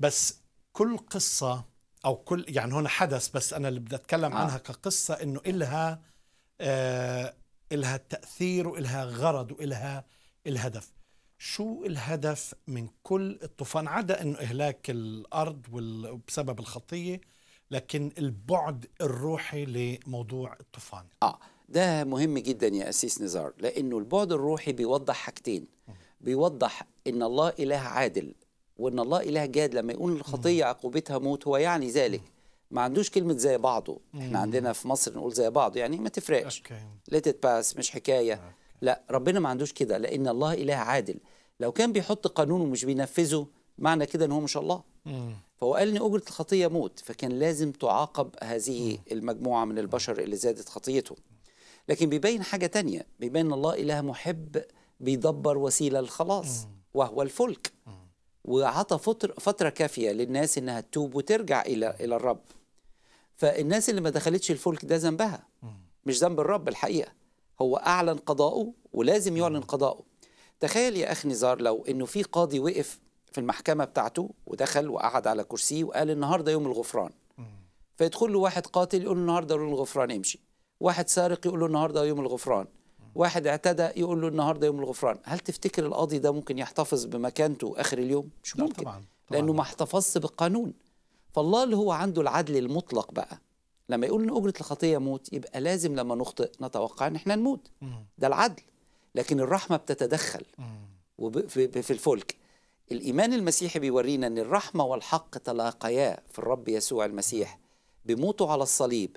بس كل قصة أو كل يعني هنا حدث بس أنا اللي بدي أتكلم آه. عنها كقصة إنه إلها آه إلها تأثير وإلها غرض وإلها الهدف شو الهدف من كل الطوفان عدا انه اهلاك الارض وال... الخطيه لكن البعد الروحي لموضوع الطوفان اه ده مهم جدا يا اسيس نزار لانه البعد الروحي بيوضح حاجتين بيوضح ان الله اله عادل وان الله اله جاد لما يقول الخطيه عقوبتها موت هو يعني ذلك ما عندوش كلمه زي بعضه احنا عندنا في مصر نقول زي بعض يعني ما تفرقش ليتت باس مش حكايه لا ربنا ما عندوش كده لان الله اله عادل لو كان بيحط قانون ومش بينفذه معنى كده ان هو مش الله فهو قال ان اجره الخطيه موت فكان لازم تعاقب هذه المجموعه من البشر اللي زادت خطيته لكن بيبين حاجه تانية بيبين الله اله محب بيدبر وسيله للخلاص وهو الفلك وعطى فتره كافيه للناس انها تتوب وترجع الى الى الرب فالناس اللي ما دخلتش الفلك ده ذنبها مش ذنب الرب الحقيقه هو اعلن قضاءه ولازم يعلن قضاءه تخيل يا اخ نزار لو انه في قاضي وقف في المحكمه بتاعته ودخل وقعد على كرسيه وقال النهارده يوم الغفران فيدخل له واحد قاتل يقول له النهارده يوم الغفران امشي واحد سارق يقول له النهارده يوم الغفران واحد اعتدى يقول له النهارده يوم الغفران هل تفتكر القاضي ده ممكن يحتفظ بمكانته اخر اليوم مش ممكن طبعا. طبعا. لانه ما احتفظش بالقانون فالله اللي هو عنده العدل المطلق بقى لما يقول ان اجره الخطيه موت يبقى لازم لما نخطئ نتوقع ان احنا نموت ده العدل لكن الرحمه بتتدخل في الفلك الايمان المسيحي بيورينا ان الرحمه والحق تلاقيا في الرب يسوع المسيح بموته على الصليب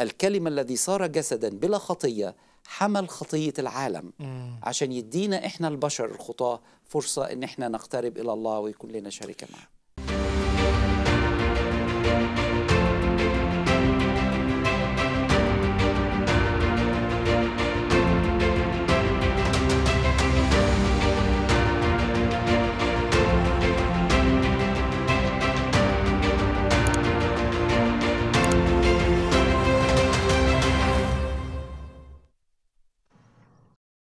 الكلمه الذي صار جسدا بلا خطيه حمل خطية العالم مم. عشان يدينا إحنا البشر الخطاة فرصة إن إحنا نقترب إلى الله ويكون لنا شركة معه